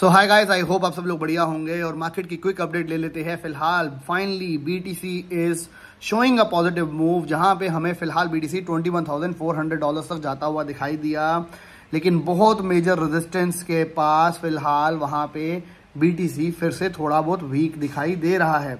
So hi guys I hope आप सब लोग बढ़िया होंगे और मार्केट की क्विक अपडेट ले लेते हैं फिलहाल finally BTC is showing a positive move जहां पे हमें फिलहाल बीटीसी 21,400 डॉलर्स तक जाता हुआ दिखाई दिया लेकिन बहुत मेजर रेजिस्टेंस के पास फिलहाल वहां पे बीटीसी फिर से थोड़ा बहुत वीक दिखाई दे रहा है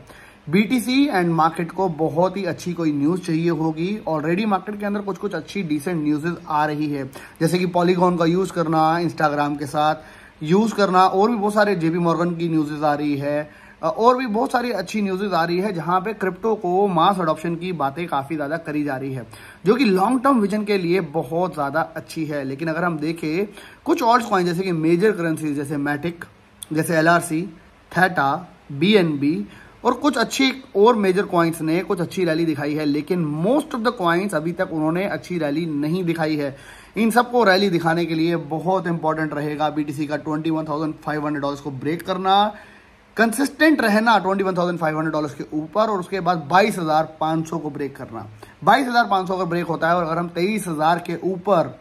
बीटीसी एंड मार्केट को बहुत ही अच्छी कोई न्यूज़ चाहिए होगी ऑलरेडी मार्केट के अंदर कुछ कुछ अच्छी डिसेंट न्यूजेज आ रही है जैसे कि पॉलीगॉन का यूज़ करना इंस्टाग्राम के साथ यूज़ करना और भी बहुत सारे जेबी मॉर्गन की न्यूज़ेज़ आ रही है और भी बहुत सारी अच्छी न्यूज़ेज आ रही है जहां पे क्रिप्टो को मास अडॉप्शन की बातें काफ़ी ज़्यादा करी जा रही है जो कि लॉन्ग टर्म विजन के लिए बहुत ज़्यादा अच्छी है लेकिन अगर हम देखें कुछ और कॉइन जैसे कि मेजर करेंसी जैसे मैटिक जैसे एल थेटा बी और कुछ अच्छी और मेजर कॉइन्स ने कुछ अच्छी रैली दिखाई है लेकिन मोस्ट ऑफ द कॉइन्स अभी तक उन्होंने अच्छी रैली नहीं दिखाई है इन सबको रैली दिखाने के लिए बहुत इंपॉर्टेंट रहेगा बीटीसी का twenty one thousand five hundred dollar को ब्रेक करना कंसिस्टेंट रहना twenty one thousand five hundred dollar के ऊपर और उसके बाद बाईस हजार पांच सौ को ब्रेक करना बाईस हजार पांच सौ का ब्रेक होता है और अगर हम तेईस हजार के ऊपर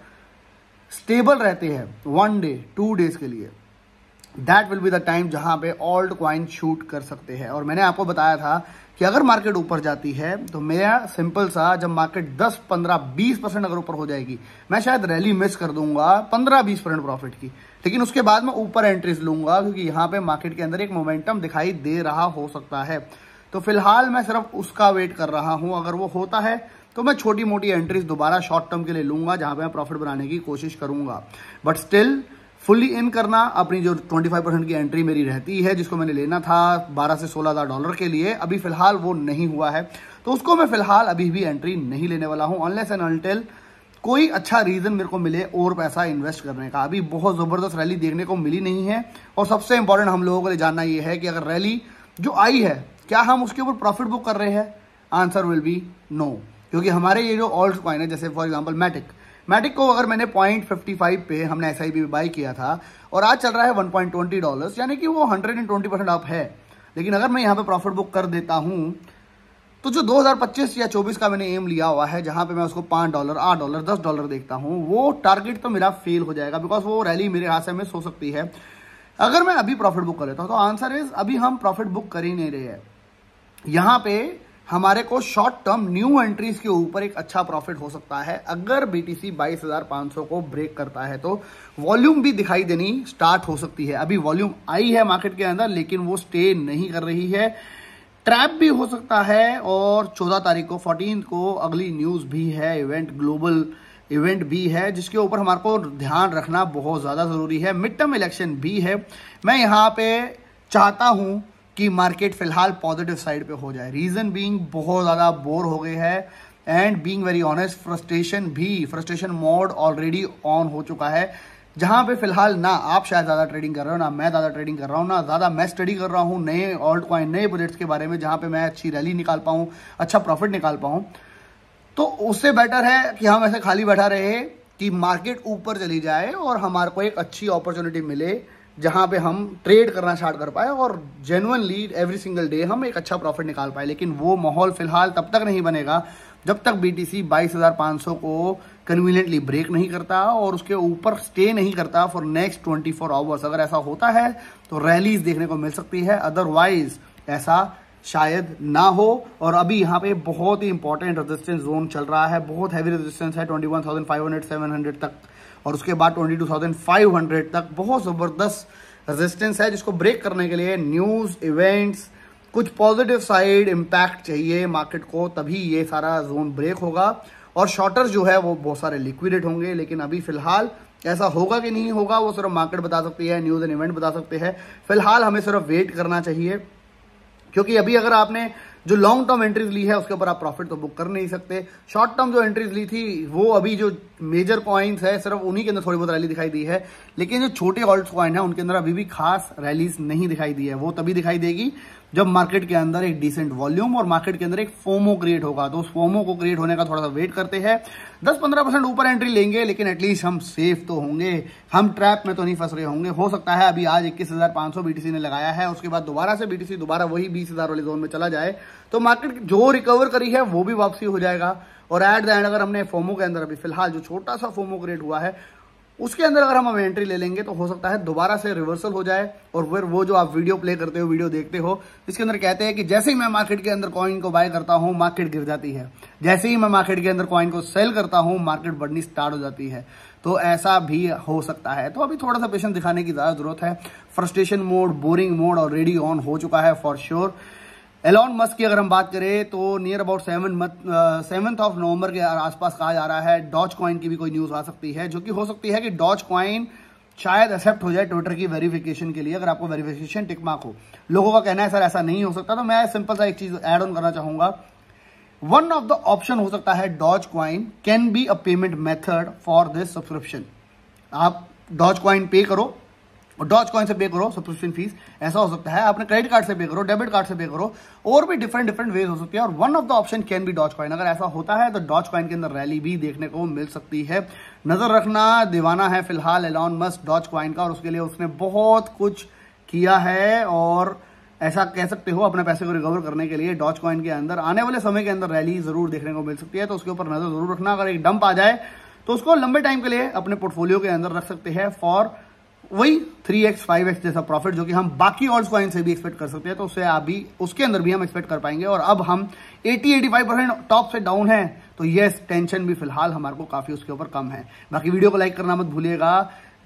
स्टेबल रहते हैं वन डे टू डेज के लिए that will be the time जहां पे ऑल्ड क्वाइन शूट कर सकते हैं और मैंने आपको बताया था कि अगर मार्केट ऊपर जाती है तो मेरा सिंपल सा जब मार्केट 10, 15, 20 परसेंट अगर ऊपर हो जाएगी मैं शायद रैली मिस कर दूंगा 15, 20 परसेंट प्रॉफिट की लेकिन उसके बाद मैं ऊपर एंट्रीज लूंगा क्योंकि यहां पे मार्केट के अंदर एक मोमेंटम दिखाई दे रहा हो सकता है तो फिलहाल मैं सिर्फ उसका वेट कर रहा हूं अगर वो होता है तो मैं छोटी मोटी एंट्रीज दोबारा शॉर्ट टर्म के लिए लूंगा जहां पर मैं प्रॉफिट बनाने की कोशिश करूंगा बट स्टिल फुल्ली इन करना अपनी जो 25 परसेंट की एंट्री मेरी रहती है जिसको मैंने लेना था 12 से सोलह हज़ार डॉलर के लिए अभी फ़िलहाल वो नहीं हुआ है तो उसको मैं फ़िलहाल अभी भी एंट्री नहीं लेने वाला हूं ऑनलेस एंड अनटेल कोई अच्छा रीज़न मेरे को मिले और पैसा इन्वेस्ट करने का अभी बहुत ज़बरदस्त रैली देखने को मिली नहीं है और सबसे इंपॉर्टेंट हम लोगों को जानना यह है कि अगर रैली जो आई है क्या हम उसके ऊपर प्रॉफिट बुक कर रहे हैं आंसर विल बी नो क्योंकि हमारे ये जो ऑल्ट क्वाइन है जैसे फॉर एग्जाम्पल मैटिक मैटिक को अगर मैंने पॉइंट फिफ्टी फाइव पे हमने एस आई बी बाई किया था और आज चल रहा है वन पॉइंट ट्वेंटी डॉलर यानी कि वो hundred and twenty percent up है लेकिन अगर मैं यहाँ पे प्रॉफिट बुक कर देता हूँ तो जो 2025 या 24 का मैंने एम लिया हुआ है जहां पे मैं उसको पांच डॉलर आठ डॉलर दस डॉलर देखता हूँ वो टारगेट तो मेरा फेल हो जाएगा बिकॉज वो रैली मेरे हाथ से मिस सो सकती है अगर मैं अभी प्रॉफिट बुक कर लेता हूँ तो आंसर इज अभी हम प्रॉफिट बुक कर ही नहीं रहे हैं यहाँ पे हमारे को शॉर्ट टर्म न्यू एंट्रीज के ऊपर एक अच्छा प्रॉफिट हो सकता है अगर बीटीसी 22,500 को ब्रेक करता है तो वॉल्यूम भी दिखाई देनी स्टार्ट हो सकती है अभी वॉल्यूम आई है मार्केट के अंदर लेकिन वो स्टे नहीं कर रही है ट्रैप भी हो सकता है और 14 तारीख को फोर्टीन को अगली न्यूज़ भी है इवेंट ग्लोबल इवेंट भी है जिसके ऊपर हमारे को ध्यान रखना बहुत ज़्यादा ज़रूरी है मिड टर्म इलेक्शन भी है मैं यहाँ पे चाहता हूं कि मार्केट फिलहाल पॉजिटिव साइड पे हो जाए रीज़न बीइंग बहुत ज़्यादा बोर हो गई है and being very honest frustration भी फ्रस्ट्रेशन मोड ऑलरेडी ऑन हो चुका है जहां पे फिलहाल ना आप शायद ज़्यादा ट्रेडिंग कर रहे हो ना मैं ज़्यादा ट्रेडिंग कर रहा हूँ ना ज़्यादा मैं स्टडी कर रहा हूँ नए ऑल्ट क्वाइन नए प्रोजेक्ट्स के बारे में जहां पे मैं अच्छी रैली निकाल पाऊँ अच्छा प्रॉफिट निकाल पाऊँ तो उससे बेटर है कि हम ऐसे खाली बैठा रहे कि मार्केट ऊपर चली जाए और हमारे को एक अच्छी अपॉर्चुनिटी मिले जहां पे हम ट्रेड करना स्टार्ट कर पाए और जेनुअनली एवरी सिंगल डे हम एक अच्छा प्रॉफिट निकाल पाए लेकिन वो माहौल फिलहाल तब तक नहीं बनेगा जब तक बी टी सी को कन्वीनियंटली ब्रेक नहीं करता और उसके ऊपर स्टे नहीं करता फॉर नेक्स्ट 24 फोर आवर्स अगर ऐसा होता है तो रैलीज देखने को मिल सकती है अदरवाइज ऐसा शायद ना हो और अभी यहाँ पे बहुत ही इंपॉर्टेंट रेजिस्टेंस जोन चल रहा है बहुत हैवी रेजिस्टेंस है 21,500 700 तक और उसके बाद 22,500 तक बहुत ज़बरदस्त रेजिस्टेंस है जिसको ब्रेक करने के लिए न्यूज़ इवेंट्स कुछ पॉजिटिव साइड इम्पैक्ट चाहिए मार्केट को तभी ये सारा जोन ब्रेक होगा और शॉर्टर जो है वो बहुत सारे लिक्विडेट होंगे लेकिन अभी फिलहाल ऐसा होगा कि नहीं होगा वो सिर्फ मार्केट बता सकती है न्यूज़ एंड इवेंट बता सकते हैं फिलहाल हमें सिर्फ वेट करना चाहिए क्योंकि अभी अगर आपने जो लॉन्ग टर्म एंट्रीज ली है उसके ऊपर आप प्रॉफिट तो बुक कर नहीं सकते शॉर्ट टर्म जो एंट्रीज ली थी वो अभी जो मेजर कॉइन्स है सिर्फ उन्हीं के अंदर थोड़ी बहुत रैली दिखाई दी है लेकिन जो छोटे ऑल्ट कॉइन है उनके अंदर अभी भी खास रैलीज नहीं दिखाई दी है वो तभी दिखाई देगी जब मार्केट के अंदर एक डिसेंट वॉल्यूम और मार्केट के अंदर एक फोमो क्रिएट होगा तो उस फोमो को क्रिएट होने का थोड़ा सा वेट करते हैं 10-15 परसेंट ऊपर एंट्री लेंगे लेकिन एटलीस्ट हम सेफ तो होंगे हम ट्रैप में तो नहीं फंस रहे होंगे हो सकता है अभी आज इक्कीस बीटीसी ने लगाया है उसके बाद दोबारा से बीटीसी दोबारा वही बीस वाले जोन में चला जाए तो मार्केट जो रिकवर करी है वो भी वापसी हो जाएगा और एट द एंड अगर हमने फोमो के अंदर अभी फिलहाल जो छोटा सा फोमो क्रिएट हुआ है उसके अंदर अगर हम एंट्री ले लेंगे तो हो सकता है दोबारा से रिवर्सल हो जाए और फिर वो जो आप वीडियो प्ले करते हो वीडियो देखते हो इसके अंदर कहते हैं कि जैसे ही मैं मार्केट के अंदर कॉइन को बाय करता हूं मार्केट गिर जाती है जैसे ही मैं मार्केट के अंदर कॉइन को सेल करता हूँ मार्केट बढ़नी स्टार्ट हो जाती है तो ऐसा भी हो सकता है तो अभी थोड़ा सा पेशेंस दिखाने की ज़्यादा जरूरत है frustration mode boring mode already on हो चुका है फॉर श्योर sure. एलॉन मस्क की अगर हम बात करें तो near about seven seventh of November के आसपास कहा जा रहा है डॉच कॉइन की भी कोई न्यूज़ आ सकती है जो कि हो सकती है कि डॉच कॉइन शायद एक्सेप्ट हो जाए ट्विटर की वेरिफिकेशन के लिए अगर आपको वेरिफिकेशन टिक मार्क हो लोगों का कहना है सर ऐसा नहीं हो सकता तो मैं सिंपल सा एक चीज़ एड ऑन करना चाहूंगा वन ऑफ द ऑप्शन हो सकता है Dogecoin can be a payment method for this subscription आप डॉच क्वाइन पे करो और डॉज कॉइन से पे करो सब्सक्रिप्शन फीस ऐसा हो सकता है आपने क्रेडिट कार्ड से पे करो डेबिट कार्ड से पे करो और भी डिफरेंट डिफरेंट वेज हो सकती है और one of the option can be Dogecoin अगर ऐसा होता है तो डॉज कॉइन के अंदर रैली भी देखने को मिल सकती है नजर रखना दीवाना है फिलहाल एलॉन मस्ट डॉज कॉइन का और उसके लिए उसने बहुत कुछ किया है और ऐसा कह सकते हो अपने पैसे को रिकवर करने के लिए डॉच कॉइन के अंदर आने वाले समय के अंदर रैली जरूर देखने को मिल सकती है तो उसके ऊपर नजर जरूर रखना अगर एक डंप आ जाए तो उसको लंबे टाइम के लिए अपने पोर्टफोलियो के अंदर रख सकते हैं फॉर वही थ्री एक्स फाइव एक्स जैसा प्रॉफिट जो कि हम बाकी और क्वाइन से भी एक्सपेक्ट कर सकते हैं तो उससे आप भी उसके अंदर भी हम एक्सपेक्ट कर पाएंगे और अब हम 80 फाइव परसेंट टॉप से डाउन है तो यस टेंशन भी फिलहाल हमारे को काफी उसके ऊपर कम है बाकी वीडियो को लाइक करना मत भूलिएगा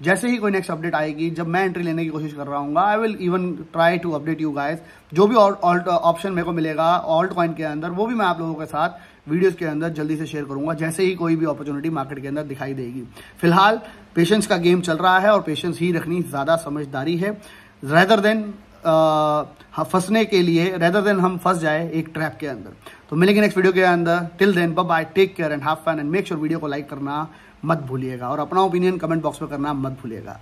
जैसे ही कोई नेक्स्ट अपडेट आएगी जब मैं एंट्री लेने की कोशिश कर रहा हूँ I will even try to update you guys जो भी ऑप्शन मेरे को मिलेगा ऑल्ट क्वाइन के अंदर वो भी मैं आप लोगों के साथ वीडियोस के अंदर जल्दी से शेयर करूंगा जैसे ही कोई भी अपॉर्चुनिटी मार्केट के अंदर दिखाई देगी फिलहाल पेशेंस का गेम चल रहा है और पेशेंस ही रखनी ज़्यादा समझदारी है रेदर देन फंसने के लिए रेदर देन हम फंस जाए एक ट्रैप के अंदर तो मिलेंगे नेक्स्ट वीडियो के अंदर till then bye take care and have fun and make sure video को लाइक करना मत भूलिएगा और अपना ओपिनियन कमेंट बॉक्स में करना मत भूलिएगा